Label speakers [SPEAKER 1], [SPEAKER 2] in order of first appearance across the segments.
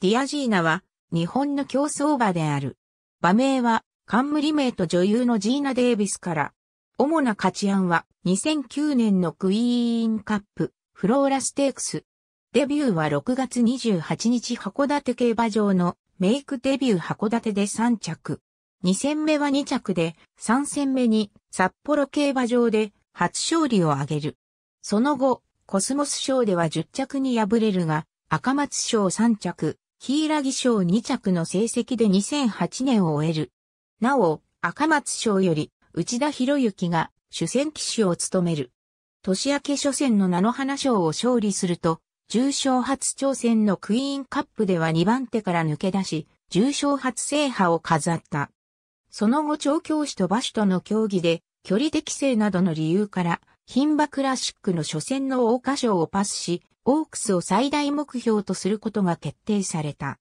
[SPEAKER 1] ディアジーナは日本の競争馬である。馬名は冠名と女優のジーナ・デイビスから。主な勝ち案は2009年のクイーンカップ、フローラステークス。デビューは6月28日函館競馬場のメイクデビュー函館で3着。2戦目は2着で、3戦目に札幌競馬場で初勝利を挙げる。その後、コスモス賞では10着に敗れるが、赤松賞3着、柊賞2着の成績で2008年を終える。なお、赤松賞より内田博之が主戦騎手を務める。年明け初戦の菜の花賞を勝利すると、重賞初挑戦のクイーンカップでは2番手から抜け出し、重賞初制覇を飾った。その後調教師と馬主との競技で、距離適正などの理由から、牝馬クラシックの初戦の桜花賞をパスし、オークスを最大目標とすることが決定された。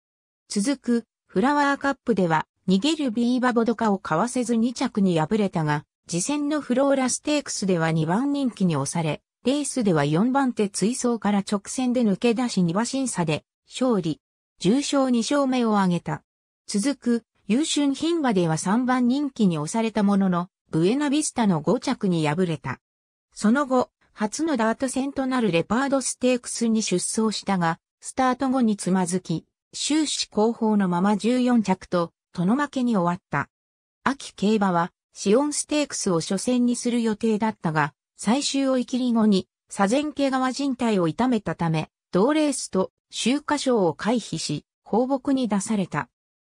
[SPEAKER 1] 続く、フラワーカップでは、逃げるビーバボドカを買わせず2着に敗れたが、次戦のフローラステークスでは2番人気に押され、レースでは4番手追走から直線で抜け出し2馬審査で、勝利。重賞2勝目を挙げた。続く、優秀品馬では3番人気に押されたものの、ブエナビスタの5着に敗れた。その後、初のダート戦となるレパードステークスに出走したが、スタート後につまずき、終始後方のまま14着と、殿負けに終わった。秋競馬は、シオンステークスを初戦にする予定だったが、最終追い切り後に、左前系側人体を痛めたため、同レースと周華賞を回避し、放牧に出された。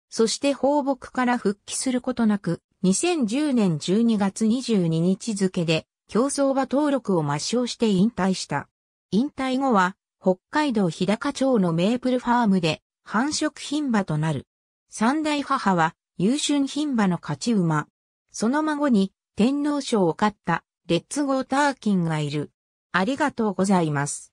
[SPEAKER 1] そして放牧から復帰することなく、2010年12月22日付で競走馬登録を抹消して引退した。引退後は、北海道日高町のメープルファームで繁殖牝馬となる。三代母は優春牝馬の勝ち馬。その孫に天皇賞を勝ったレッツゴーターキンがいる。ありがとうございます。